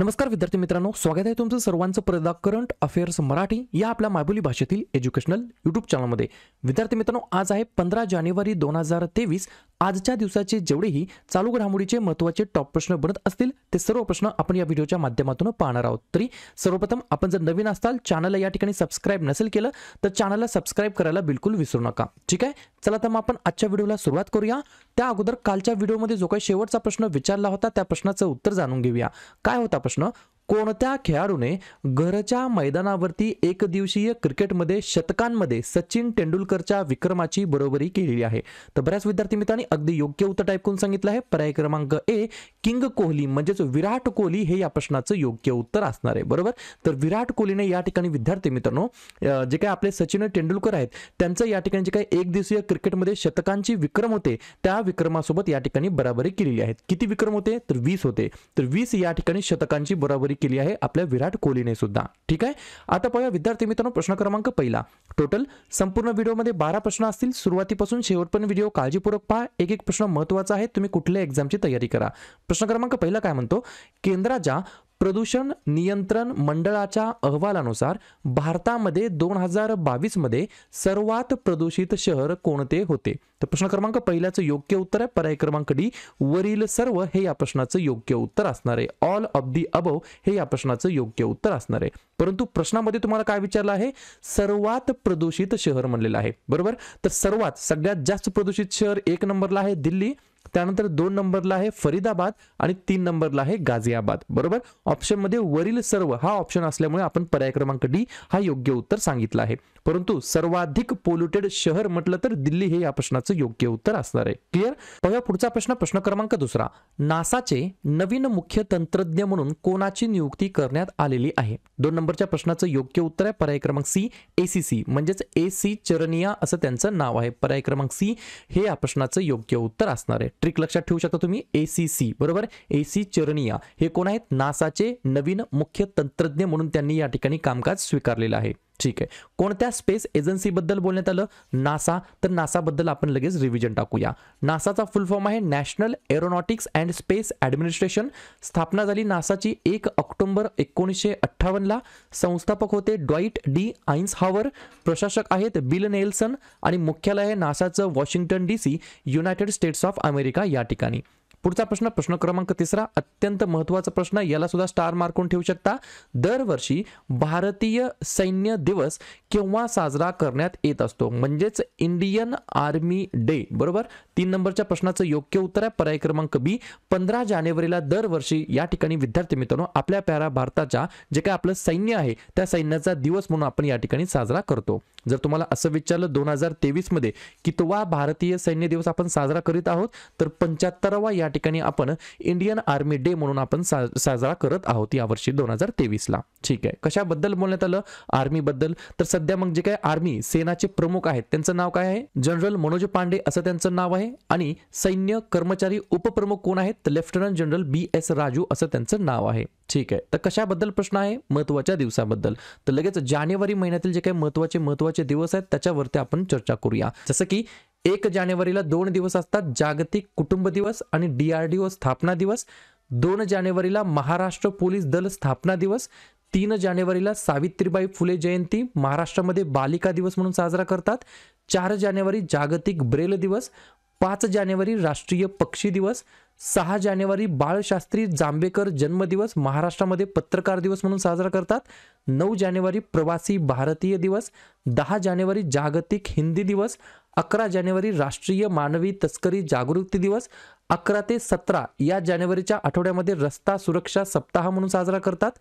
नमस्कार विद्यार्थी मित्रांनो स्वागत आहे तुमचं सर्वांचं प्रदा करंट अफेअर्स मराठी या आपल्या मायबोली भाषेतील एज्युकेशनल यूट्यूब चॅनलमध्ये विद्यार्थी मित्रांनो आज आहे पंधरा जानेवारी दोन हजार तेवीस आजच्या दिवसाचे जेवढेही चालू घडामोडीचे महत्त्वाचे टॉप प्रश्न बनत असतील ते सर्व प्रश्न आपण या व्हिडिओच्या माध्यमातून पाहणार आहोत तरी सर्वप्रथम आपण जर नवीन असताल चॅनलला या ठिकाणी सबस्क्राईब नसेल केलं तर चॅनलला सबस्क्राईब करायला बिलकुल विसरू नका ठीक आहे चला तर मग आपण आजच्या व्हिडिओला सुरुवात करूया त्या अगोदर कालच्या व्हिडिओमध्ये जो काही शेवटचा प्रश्न विचारला होता त्या प्रश्नाचं उत्तर जाणून घेऊया काय होता प्रश्न कोणत्या खेळाडूने घरच्या मैदानावरती एकदिवसीय क्रिकेटमध्ये शतकांमध्ये सचिन तेंडुलकरच्या विक्रमाची बरोबरी केलेली आहे तर बऱ्याच विद्यार्थी मित्रांनी अगदी योग्य उत्तर टाईप करून सांगितलं आहे पर्याय क्रमांक ए किंग कोहली म्हणजेच विराट कोहली हे या प्रश्नाचं योग्य उत्तर असणार आहे बरोबर तर विराट कोहलीने या ठिकाणी विद्यार्थी मित्रांनो जे काही आपले सचिन तेंडुलकर आहेत त्यांचं या ठिकाणी जे काही एक दिवसीय क्रिकेटमध्ये शतकांची विक्रम होते त्या विक्रमासोबत या ठिकाणी बराबरी केलेली आहे किती विक्रम होते तर वीस होते तर वीस या ठिकाणी शतकांची बरोबरी केली आहे आपल्या विराट कोहलीने सुद्धा ठीक आहे आता पाहूया विद्यार्थी मित्रांनो प्रश्न क्रमांक पहिला टोटल संपूर्ण व्हिडिओमध्ये बारा प्रश्न असतील सुरुवातीपासून शेवटपर्यंत व्हिडिओ काळजीपूर्वक पहा एक एक प्रश्न महत्वाचा आहे तुम्ही कुठल्या एक्झामची तयारी करा प्रश्न क्रमांक पहिला काय म्हणतो केंद्राच्या प्रदूषण नियंत्रण मंडळाच्या अहवालानुसार भारतामध्ये दोन हजार बावीसमध्ये सर्वात प्रदूषित शहर कोणते होते तर प्रश्न क्रमांक पहिल्याचं योग्य उत्तर आहे पर्याय क्रमांक डी वरील सर्व हे या प्रश्नाचं योग्य उत्तर असणार आहे ऑल ऑफ दी अबव हे या प्रश्नाचं योग्य उत्तर असणार आहे परंतु प्रश्नामध्ये तुम्हाला काय विचारलं आहे सर्वात प्रदूषित शहर म्हणलेलं आहे बरोबर तर सर्वात सगळ्यात जास्त प्रदूषित शहर एक नंबरला आहे दिल्ली त्यानंतर दोन नंबरला आहे फरीदाबाद आणि तीन नंबरला आहे गाझियाबाद बरोबर ऑप्शनमध्ये वरील सर्व हा ऑप्शन असल्यामुळे आपण पर्याय क्रमांक डी हा योग्य उत्तर सांगितलं आहे परंतु सर्वाधिक पोल्युटेड शहर म्हटलं तर दिल्ली हे या प्रश्नाचं योग्य उत्तर असणार आहे क्लिअर बघा पुढचा प्रश्न प्रश्न क्रमांक दुसरा नासाचे नवीन मुख्य तंत्रज्ञ म्हणून कोणाची नियुक्ती करण्यात आलेली आहे दोन नंबरच्या प्रश्नाचं योग्य उत्तर आहे पर्याय क्रमांक सी एसीसी म्हणजेच ए सी चरनिया असं त्यांचं नाव आहे पर्याय क्रमांक सी हे या प्रश्नाचं योग्य उत्तर असणार आहे ट्रिक लक्षात ठेवू शकता तुम्ही ए सी सी बरोबर ए सी चरणिया हे कोण आहेत नासाचे नवीन मुख्य तंत्रज्ञ म्हणून त्यांनी या ठिकाणी कामकाज स्वीकारलेलं आहे ठीक आहे कोणत्या स्पेस एजन्सीबद्दल बोलण्यात आलं नासा तर नासाबद्दल आपण लगेच रिव्हिजन टाकूया नासाचा फुल फॉर्म आहे National Aeronautics and Space Administration स्थापना झाली नासाची एक ऑक्टोंबर एकोणीसशे अठ्ठावन्नला संस्थापक होते डॉईट डी आईन्स हावर प्रशासक आहेत बिल नेल्सन आणि मुख्यालय आहे नासाचं Washington D C United States of America या ठिकाणी पुढचा प्रश्न प्रश्न क्रमांक तिसरा अत्यंत महत्वाचा प्रश्न याला सुद्धा स्टार मार्कून ठेवू शकता दरवर्षी भारतीय सैन्य दिवस केव्हा साजरा करण्यात येत असतो म्हणजेच इंडियन आर्मी डे बरोबर तीन नंबरच्या प्रश्नाचं योग्य उत्तर आहे पर्याय क्रमांक बी पंधरा जानेवारीला दरवर्षी या ठिकाणी विद्यार्थी मित्रांनो आपल्या प्यारा भारताच्या जे काय आपलं सैन्य आहे त्या सैन्याचा दिवस म्हणून आपण या ठिकाणी साजरा करतो जर तुम्हाला असं विचारलं दोन हजार मध्ये कितवा भारतीय सैन्य दिवस आपण साजरा करीत आहोत तर पंच्याहत्तरावा या ठिकाणी आपण इंडियन आर्मी डे म्हणून आपण साजरा करत आहोत यावर्षी दोन हजार तेवीसला ठीक आहे कशाबद्दल बोलण्यात आलं आर्मीबद्दल तर सध्या मग जे काय आर्मी सेनाचे प्रमुख आहेत त्यांचं नाव काय आहे जनरल मनोज पांडे असं त्यांचं नाव आहे आणि सैन्य कर्मचारी उपप्रमुख कोण आहेत तर lieutenant general B S Raju असं त्यांचं नाव आहे ठीक आहे तर कशाबद्दल प्रश्न आहे महत्वाच्या दिवसाबद्दल तर लगेच जानेवारी महिन्यातील जे काही महत्वाचे महत्वाचे दिवस आहेत त्याच्यावरती आपण चर्चा करूया जसं की एक जानेवारीला दोन दिवस असतात जागतिक कुटुंब दिवस आणि डीआरडीओ स्थापना दिवस दोन जानेवारीला महाराष्ट्र पोलीस दल स्थापना दिवस तीन जानेवारीला सावित्रीबाई फुले जयंती महाराष्ट्रामध्ये बालिका दिवस म्हणून साजरा करतात चार जानेवारी जागतिक ब्रेल दिवस पाच जानेवारी राष्ट्रीय पक्षी दिवस सहा जानेवारी बाळशास्त्री जांभेकर जन्मदिवस महाराष्ट्रामध्ये पत्रकार दिवस म्हणून साजरा करतात नऊ जानेवारी प्रवासी भारतीय दिवस दहा जानेवारी जागतिक हिंदी दिवस अकरा जानेवारी राष्ट्रीय मानवी तस्करी जागृती दिवस अकरा ते सतरा या जानेवारीच्या आठवड्यामध्ये रस्ता सुरक्षा सप्ताह म्हणून साजरा करतात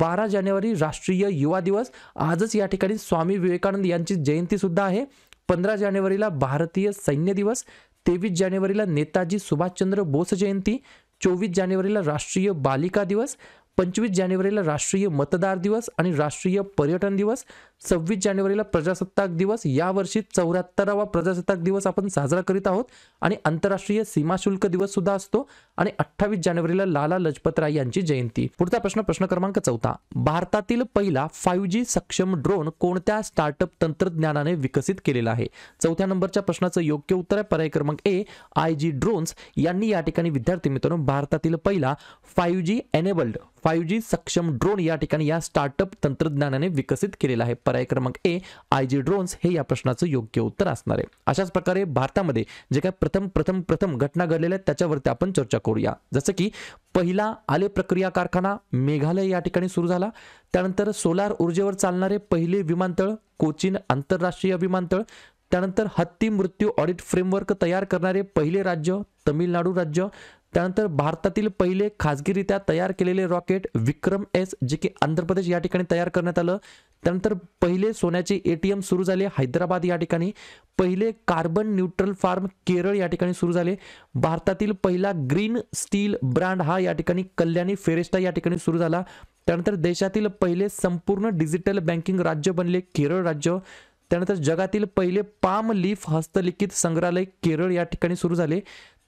बारा जानेवारी राष्ट्रीय युवा दिवस आजच या ठिकाणी स्वामी विवेकानंद यांची जयंतीसुद्धा आहे पंधरा जानेवारीला भारतीय सैन्य दिवस तेवीस जानेवारीला नेताजी सुभाषचंद्र बोस जयंती चोवीस जानेवारीला राष्ट्रीय बालिका दिवस पंचवीस जानेवारीला राष्ट्रीय मतदार दिवस आणि राष्ट्रीय पर्यटन दिवस सव्वीस जानेवारीला प्रजासत्ताक दिवस यावर्षी चौऱ्याहत्तरावा प्रजासत्ताक दिवस आपण साजरा करीत आहोत आणि आंतरराष्ट्रीय सीमाशुल्क दिवस सुद्धा असतो आणि अठ्ठावीस जानेवारीला लाला लजपत राय यांची जयंती पुढचा प्रश्न प्रश्न क्रमांक चौथा भारतातील पहिला फाईव्ह जी सक्षम ड्रोन कोणत्या स्टार्टअप तंत्रज्ञानाने विकसित केलेला आहे चौथ्या नंबरच्या प्रश्नाचं योग्य उत्तर आहे पर्याय क्रमांक ए आय जी ड्रोन्स यांनी या ठिकाणी विद्यार्थी मित्रांनो भारतातील पहिला five G enabled five G सक्षम ड्रोन या ठिकाणी या स्टार्टअप तंत्रज्ञानाने विकसित केलेला आहे पर्याय क्रमांक ए आय जी ड्रोन्स हे या प्रश्नाचं योग्य उत्तर असणार आहे अशाच प्रकारे भारतामध्ये जे काय प्रथम प्रथम प्रथम घटना घडलेल्या आहेत त्याच्यावरती आपण चर्चा करूया जसं की पहिला आले प्रक्रिया कारखाना मेघालय या ठिकाणी सुरू झाला त्यानंतर सोलार ऊर्जेवर चालणारे पहिले विमानतळ कोचीन आंतरराष्ट्रीय विमानतळ त्यानंतर हत्ती मृत्यू ऑडिट फ्रेमवर्क तयार करणारे पहिले राज्य तमिळनाडू राज्य त्यानंतर भारतातील पहिले खाजगीरित्या तयार केलेले रॉकेट विक्रम एस जे की आंध्र प्रदेश या ठिकाणी तयार करण्यात आलं त्यानंतर पहिले सोन्याचे एटीएम सुरू झाले हैदराबाद या ठिकाणी पहिले कार्बन न्यूट्रल फार्म केरळ या ठिकाणी सुरू झाले भारतातील पहिला ग्रीन स्टील ब्रँड हा या ठिकाणी कल्याणी फेरेस्टा या ठिकाणी सुरू झाला त्यानंतर देशातील पहिले संपूर्ण डिजिटल बँकिंग राज्य बनले केरळ राज्य त्यानंतर जगातील पहिले पाम लीफ हस्तलिखित संग्रहालय केरळ या ठिकाणी सुरू झाले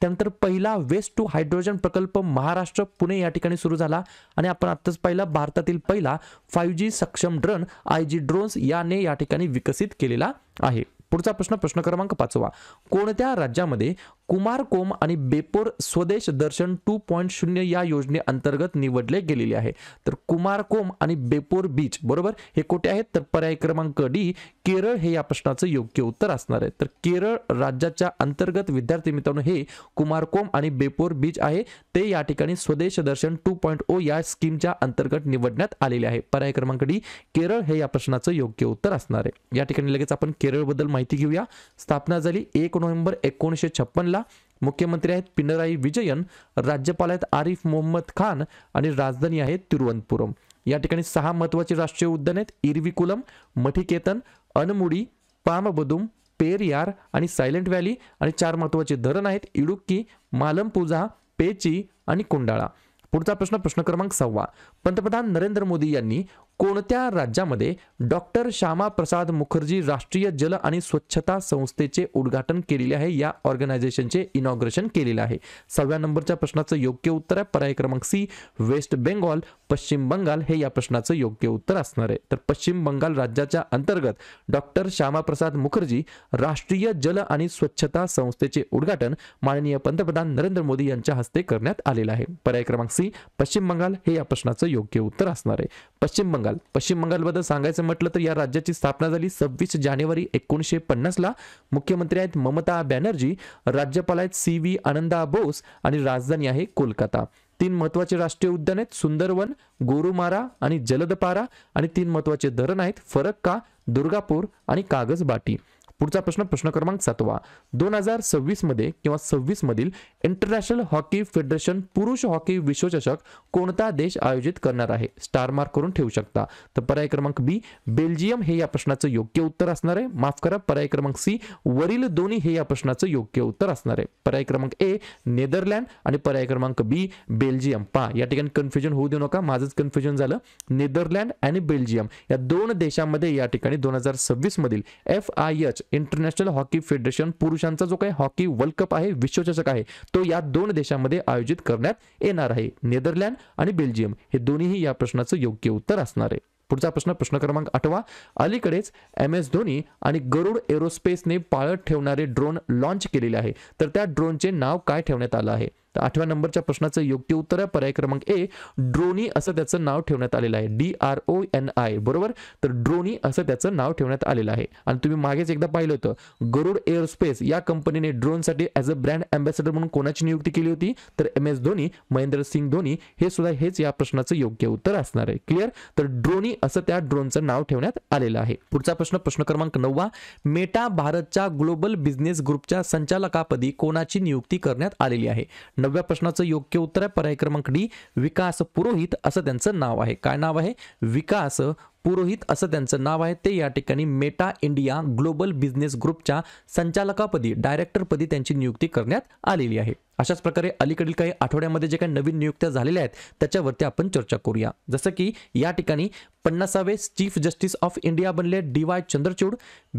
त्यानंतर पहिला वेस्ट टू हायड्रोजन प्रकल्प महाराष्ट्र पुणे या ठिकाणी सुरू झाला आणि आपण आत्ताच पहिला भारतातील पहिला फायव्ह जी सक्षम ड्रन आय जी ड्रोन्स याने या ठिकाणी विकसित केलेला आहे पुढचा प्रश्न प्रश्न क्रमांक पाचवा कोणत्या राज्यामध्ये कुमार कोम आणि बेपोर स्वदेश दर्शन टू पॉईंट शून्य या योजनेअंतर्गत निवडले गेलेले आहे तर कुमार कोम आणि बेपोर बीच बरोबर हे कोठे आहेत तर पर्याय क्रमांक डी केरळ हे या प्रश्नाचं योग्य उत्तर असणार आहे तर केरळ राज्याच्या अंतर्गत विद्यार्थी मित्रांनो हे कुमार कोम आणि बेपोर बीच आहे ते या ठिकाणी स्वदेश दर्शन टू पॉईंट ओ या स्कीमच्या अंतर्गत निवडण्यात आलेले आहे पर्याय क्रमांक डी केरळ हे या प्रश्नाचं योग्य उत्तर असणार आहे या ठिकाणी लगेच आपण केरळबद्दल माहिती घेऊया स्थापना झाली एक नोव्हेंबर एकोणीसशे छप्पन बिर्ला मुख्यमंत्री आहेत पिनराई विजयन राज्यपाल आहेत आरिफ मोहम्मद खान आणि राजधानी आहे तिरुवनंतपुरम या ठिकाणी सहा महत्वाची राष्ट्रीय उद्यान आहेत इरविकुलम मठिकेतन अनमुडी पामबदुम पेरियार आणि सायलेंट व्हॅली आणि चार महत्वाचे धरण आहेत इडुक्की मालमपुझा पेची आणि कुंडाळा पुढचा प्रश्न प्रश्न क्रमांक सहावा पंतप्रधान नरेंद्र मोदी यांनी कोणत्या राज्यामध्ये डॉक्टर श्यामाप्रसाद मुखर्जी राष्ट्रीय जल आणि स्वच्छता संस्थेचे उद्घाटन केलेले आहे या ऑर्गनायझेशनचे इनॉग्रेशन केलेले आहे सहाव्या नंबरच्या प्रश्नाचं योग्य उत्तर आहे पर्याय क्रमांक सी वेस्ट बेंगॉल पश्चिम बंगाल हे या प्रश्नाचं योग्य उत्तर असणार आहे तर पश्चिम बंगाल राज्याच्या अंतर्गत डॉक्टर श्यामाप्रसाद मुखर्जी राष्ट्रीय जल आणि स्वच्छता संस्थेचे उद्घाटन माननीय पंतप्रधान नरेंद्र मोदी यांच्या हस्ते करण्यात आलेलं आहे पर्याय क्रमांक सी पश्चिम बंगाल हे या प्रश्नाचं योग्य उत्तर असणार आहे पश्चिम बंगाल बंगाल पश्चिम बंगालबद्दल सांगायचं म्हटलं तर या राज्याची स्थापना झाली सव्वीस जानेवारी एकोणीसशे पन्नासला मुख्यमंत्री आहेत ममता बॅनर्जी राज्यपाल आहेत सी व्ही आनंदा बोस आणि राजधानी आहे कोलकाता तीन महत्वाचे राष्ट्रीय उद्यान आहेत सुंदरवन गोरुमारा आणि जलदपारा आणि तीन महत्वाचे धरण आहेत फरक्का दुर्गापूर आणि कागजबाटी पुढचा प्रश्न प्रश्न क्रमांक सातवा दोन हजार सव्वीस मध्ये किंवा सव्वीस मधील इंटरनॅशनल हॉकी फेडरेशन पुरुष हॉकी विश्वचषक कोणता देश आयोजित करणार आहे स्टार मार्क करून ठेवू शकता तर पर्याय क्रमांक बी बेल्जियम हे या प्रश्नाचं योग्य उत्तर असणार आहे माफ करा पर्याय क्रमांक सी वरील दोन्ही हे या प्रश्नाचं योग्य उत्तर असणार आहे पर्याय क्रमांक ए नेदरलँड आणि पर्याय क्रमांक बी बेल्जियम पहा या ठिकाणी कन्फ्युजन होऊ देऊ नका माझंच कन्फ्युजन झालं नेदरलँड आणि बेल्जियम या दोन देशांमध्ये या ठिकाणी दोन हजार सव्वीस मधील F I H International Hockey Federation पुरुषांचा जो काही हॉकी वर्ल्ड कप आहे विश्वचषक आहे तो या दोन देशांमध्ये आयोजित करण्यात येणार आहे नेदरलँड आणि बेल्जियम हे दोन्हीही या प्रश्नाचं योग्य उत्तर असणार आहे पुढचा प्रश्न प्रश्न क्रमांक आठवा अलीकडेच एम एस धोनी आणि गरुड एरोस्पेसने पाळत ठेवणारे ड्रोन लॉन्च केलेले आहे तर त्या ड्रोनचे नाव काय ठेवण्यात आलं आहे तर आठव्या नंबरच्या प्रश्नाचं योग्य उत्तर आहे पर्याय क्रमांक ए ड्रोनी असं त्याचं नाव ठेवण्यात आलेलं आहे D R O N I बरोबर तर ड्रोनी असं त्याचं नाव ठेवण्यात आलेलं आहे आणि तुम्ही मागेच एकदा पाहिलं होतं गरुड एअरस्पेस या कंपनीने ड्रोनसाठी ॲज अ ब्रँड अँबॅसेडर म्हणून कोणाची नियुक्ती केली होती तर एम एस धोनी महेंद्र सिंग धोनी हे सुद्धा हेच या प्रश्नाचं योग्य उत्तर असणार आहे क्लिअर तर ड्रोनी असं त्या ड्रोनचं नाव ठेवण्यात आलेलं आहे पुढचा प्रश्न प्रश्न क्रमांक नववा मेटा भारतच्या ग्लोबल बिझनेस ग्रुपच्या संचालकापदी कोणाची नियुक्ती करण्यात आलेली आहे नवव्या प्रश्नाचं योग्य उत्तर आहे पर्याय क्रमांक डी विकास पुरोहित असं त्यांचं नाव आहे काय नाव आहे विकास पुरोहित असं त्यांचं नाव आहे ते या ठिकाणी मेटा इंडिया ग्लोबल बिझनेस ग्रुपच्या संचालकापदी डायरेक्टरपदी त्यांची नियुक्ती करण्यात आलेली आहे अशाच प्रकारे अलीकडील काही आठवड्यामध्ये जे काही नवीन नियुक्त्या झालेल्या आहेत त्याच्यावरती आपण चर्चा करूया जसं की या ठिकाणी पन्नासावे चीफ जस्टिस ऑफ इंडिया बनले D Y Chandrachud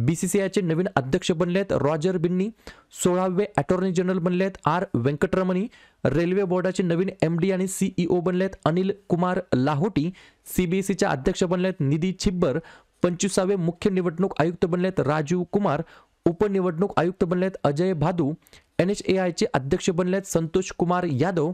B C C नवीन अध्यक्ष बनले आहेत रॉजर बिन्नी सोळावे अटॉर्नी जनरल बनले आहेत आर व्यंकटरमणी रेल्वे बोर्डाचे नवीन एम डी आणि सीईओ e बनले आहेत अनिल कुमार लाहोटी सीबीएसईच्या e अध्यक्ष बनले आहेत निधी छिब्बर पंचवीसावे मुख्य निवडणूक आयुक्त बनले राजीव कुमार उपनिवडणूक आयुक्त बनले आहेत Ajay Bhadoo N H A आयचे अध्यक्ष बनले आहेत संतोष कुमार यादव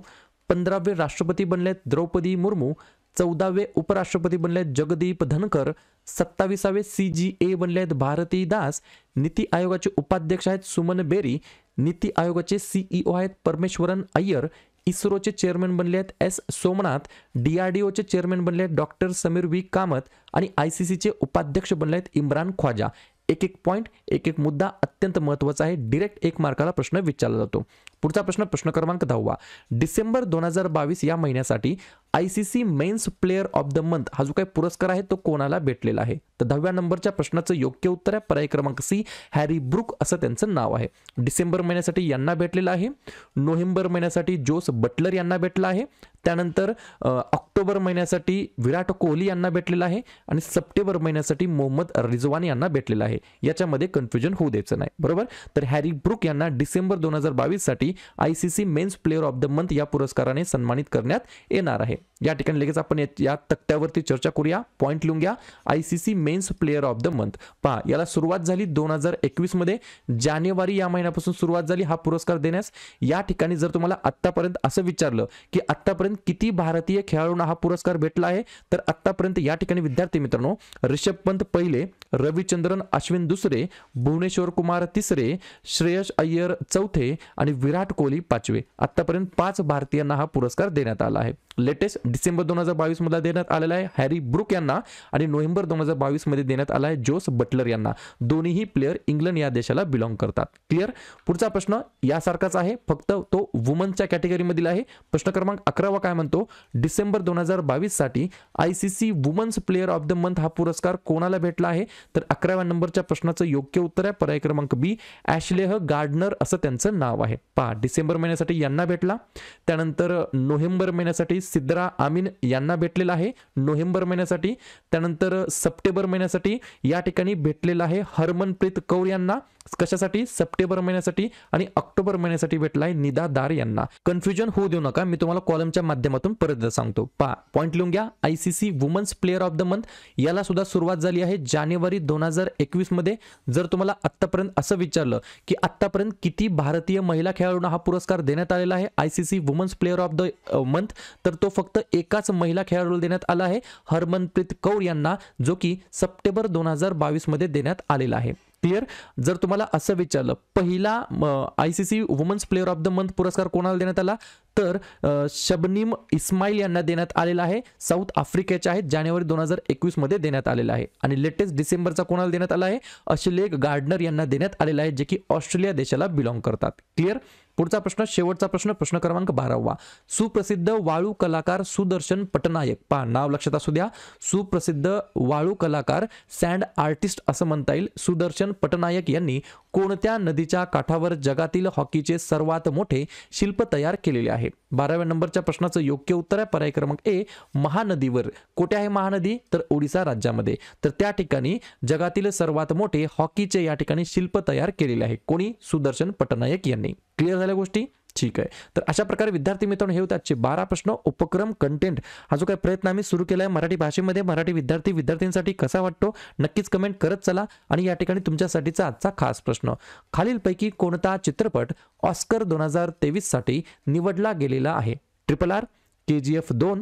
पंधरावे राष्ट्रपती बनले आहेत द्रौपदी मुर्मू चौदावे उपराष्ट्रपती बनले जगदीप धनकर सत्तावीसावे सी जी ए बनले आहेत भारती दास नीती आयोगाचे उपाध्यक्ष आहेत सुमन बेरी नीती आयोगाचे सीईओ e आहेत परमेश्वरन अय्यर इस्रोचे चेअरमॅन बनले आहेत S Somanath D R D chairman बनले आहेत डॉक्टर समीर वी कामत आणि आय सी सीचे उपाध्यक्ष बनले आहेत इम्रान ख्वाजा एक एक पॉईंट एक एक मुद्दा अत्यंत महत्त्वाचा आहे डिरेक्ट एक मार्काला प्रश्न विचारला जातो पुढचा प्रश्न प्रश्न क्रमांक दहावा डिसेंबर दोन हजार बावीस या महिन्यासाठी I C C men's player of the month हा जो काही पुरस्कार आहे तो कोणाला भेटलेला आहे तर दहाव्या नंबरच्या प्रश्नाचं योग्य उत्तर आहे पर्याय क्रमांक सी हॅरी ब्रुक असं त्यांचं नाव आहे डिसेंबर महिन्यासाठी यांना भेटलेलं आहे नोव्हेंबर महिन्यासाठी जोस बटलर यांना भेटला आहे त्यानंतर ऑक्टोबर महिन्यासाठी विराट कोहली यांना भेटलेला आहे आणि सप्टेंबर महिन्यासाठी मोहम्मद रिजवान यांना भेटलेला आहे याच्यामध्ये कन्फ्युजन होऊ द्यायचं नाही बरोबर तर हॅरी ब्रुक यांना डिसेंबर दोन हजार बावीस साठी ICC men's player of the month या पुरस्काराने सन्मानित करण्यात येणार आहे या ठिकाणी लगेच आपण या तक्त्यावरती चर्चा करूया पॉईंट लिहून घ्या I C C men's player of the month पहा याला सुरुवात झाली दोन हजार मध्ये जानेवारी या महिन्यापासून सुरुवात झाली हा पुरस्कार देण्यास या ठिकाणी जर तुम्हाला आत्तापर्यंत असं विचारलं की आत्तापर्यंत किती भारतीय खेळाडूंना हा पुरस्कार भेटला आहे तर आतापर्यंत या ठिकाणी विद्यार्थी मित्रांनो ऋषभ पंत पहिले रविचंद्रन अश्विन दुसरे भुवनेश्वर कुमार तिसरे श्रेयस अय्यर चौथे आणि विराट कोहली पाचवे आतापर्यंत पाच भारतीयांना हा पुरस्कार देण्यात आला आहे लेटेस्ट डिसेंबर दोन हजार बावीस मध्ये देण्यात आलेला आहे हॅरी ब्रुक यांना आणि नोव्हेंबर दोन हजार बावीस मध्ये देण्यात आला आहे जोस बटलर यांना दोन्हीही प्लेयर इंग्लंड या देशाला बिलॉंग करतात क्लिअर पुढचा प्रश्न यासारखाच आहे फक्त तो वुमनच्या कॅटेगरीमधील आहे प्रश्न क्रमांक अकरा काय म्हणतो डिसेंबर दोन हजार बावीससाठी I C C women's player of the month हा पुरस्कार कोणाला भेटला आहे तर अकराव्या नंबरच्या प्रश्नाचं योग्य उत्तर आहे पर्याय क्रमांक बी ॲशलेह गार्डनर असं त्यांचं नाव आहे पहा डिसेंबर महिन्यासाठी यांना भेटला त्यानंतर नोव्हेंबर महिन्यासाठी सिद्रा आमिन यांना भेटलेला आहे नोव्हेंबर महिन्यासाठी त्यानंतर सप्टेंबर महिन्यासाठी या ठिकाणी भेटलेला आहे हरमनप्रीत कौर यांना कशासाठी सप्टेंबर महिन्यासाठी आणि ऑक्टोबर महिन्यासाठी भेटला आहे निदा दार यांना कन्फ्युजन होऊ देऊ नका मी तुम्हाला कॉलमच्या माध्यमातून परत सांगतो पा पॉईंट लिहून घ्या I C C women's player of the month याला सुद्धा सुरुवात झाली आहे जानेवारी दोन हजार मध्ये जर तुम्हाला आत्तापर्यंत असं विचारलं की आत्तापर्यंत किती भारतीय महिला खेळाडूंना हा पुरस्कार देण्यात आलेला आहे I C C women's player of the month तर तो फक्त एकाच महिला खेळाडूला देण्यात आला आहे हरमनप्रीत कौर यांना जो की सप्टेंबर दोन हजार बावीसमध्ये देण्यात आलेला आहे क्लिअर जर तुम्हाला असं विचारलं पहिला I C C women's player of the month पुरस्कार कोणाला देण्यात आला तर शबनीम इस्माईल यांना देण्यात आलेला आहे साऊथ आफ्रिकेच्या आहेत जानेवारी दोन हजार एकवीसमध्ये देण्यात आलेला आहे आणि लेटेस्ट डिसेंबरचा कोणाला देण्यात आला आहे अश्लेग गार्डनर यांना देण्यात आलेला आहे जे की ऑस्ट्रेलिया देशाला बिलॉंग करतात क्लिअर पुढचा प्रश्न शेवटचा प्रश्न प्रश्न क्रमांक बारावा सुप्रसिद्ध वाळू कलाकार सुदर्शन पटनायक पहा नाव लक्षात असू द्या सुप्रसिद्ध वाळू कलाकार सँड आर्टिस्ट असं म्हणता येईल सुदर्शन पटनायक यांनी कोणत्या नदीच्या काठावर जगातील हॉकीचे सर्वात मोठे शिल्प तयार केलेले आहे बाराव्या नंबरच्या प्रश्नाचं योग्य उत्तर आहे पर्याय क्रमांक ए महानदीवर कुठे आहे महानदी तर ओडिसा राज्यामध्ये तर त्या ठिकाणी जगातील सर्वात मोठे हॉकीचे या ठिकाणी शिल्प तयार केलेले आहे कोणी सुदर्शन पटनायक यांनी क्लिअर झाल्या गोष्टी ठीक आहे तर अशा प्रकारे विद्यार्थी मित्रांनो हे होते आजचे बारा प्रश्न उपक्रम कंटेंट हा जो काही प्रयत्न आम्ही सुरू केला आहे मराठी भाषेमध्ये मराठी विद्यार्थी विद्यार्थ्यांसाठी कसा वाटतो नक्कीच कमेंट करत चला आणि या ठिकाणी तुमच्यासाठीचा आजचा खास प्रश्न खालीलपैकी कोणता चित्रपट ऑस्कर दोन हजार तेवीससाठी निवडला गेलेला आहे triple R K G F दोन